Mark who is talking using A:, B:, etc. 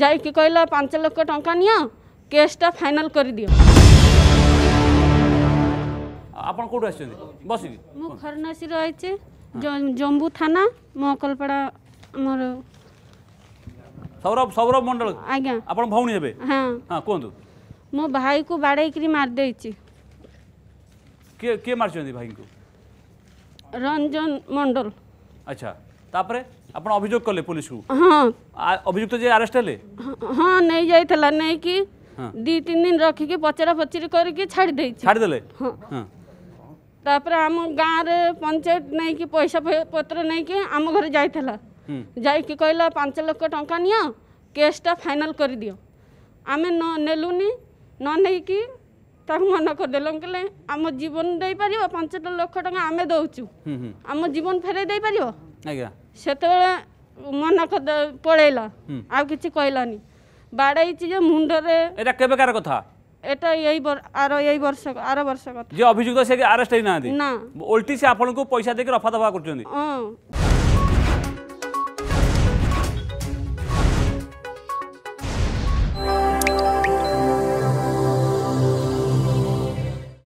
A: ଯାଇକି କହିଲା ପାଞ୍ଚ ଲକ୍ଷ ଟଙ୍କା ନିଅ କେସ୍ଟା ଫାଇନାଲ୍ କରିଦିଅ
B: ଆପଣ କୋଉଠୁ ଆସିଛନ୍ତି ବସିକି
A: ମୁଁ ଖରନାସୀରୁ ଆସିଛି ଜମ୍ବୁ ଥାନା ମକଲପଡ଼ା ଆମର
B: ସୌରଭ ସୌରଭ ମଣ୍ଡଳ ଆଜ୍ଞା ଆପଣ ଭଉଣୀ ହେବେ ହଁ ହଁ କୁହନ୍ତୁ
A: ମୋ ଭାଇକୁ ବାଡ଼େଇକିରି ମାରିଦେଇଛି
B: କିଏ କିଏ ମାରିଛନ୍ତି ଭାଇଙ୍କୁ
A: ରଞ୍ଜନ ମଣ୍ଡଳ
B: ଆଚ୍ଛା তাপরে আপন অভিযোগ কলে পুলিশ কু হ্যাঁ অভিযুক্ত যে আরেস্ট হলে
A: হ্যাঁ নেই যাইতলা নেই কি হ্যাঁ। দুই তিন দিন রখিকি পচরা পচরি করিকি ছাড়ি দেইছি ছাড়ি দেলে হ্যাঁ তাপরে আম গাঁরে পঞ্চায়েত নেই কি পয়সা পত্র নেই কি আম ঘরে যাইতলা যাইকি কইলা 5 লক্ষ টাকা নিও কেসটা ফাইনাল করে দিও আমি ন নেলুনি ন নেইকি ତାକୁ ମନା କରିଦେଲେ କହିଲେ ଆମ ଜୀବନ ଦେଇପାରିବ ପାଞ୍ଚଟା ଲକ୍ଷ ଟଙ୍କା ଆମେ ଦେଉଛୁ ଆମ ଜୀବନ ଫେରେଇ ଦେଇପାରିବ ଆଜ୍ଞା ସେତେବେଳେ ମନକ ପଳେଇଲା ଆଉ କିଛି କହିଲାନି ବାଡ଼େଇଛି ଯେ ମୁଣ୍ଡରେ
B: ଏଇଟା କେବେକାର କଥା
A: এটা এই আরো এই বর্ষ আর বর্ষ কথা
B: যে অভিযুক্ত সে আরেস্ট হই না না উল্টি সে আপনার পয়সা দিয়ে রফা দফা
A: করছেন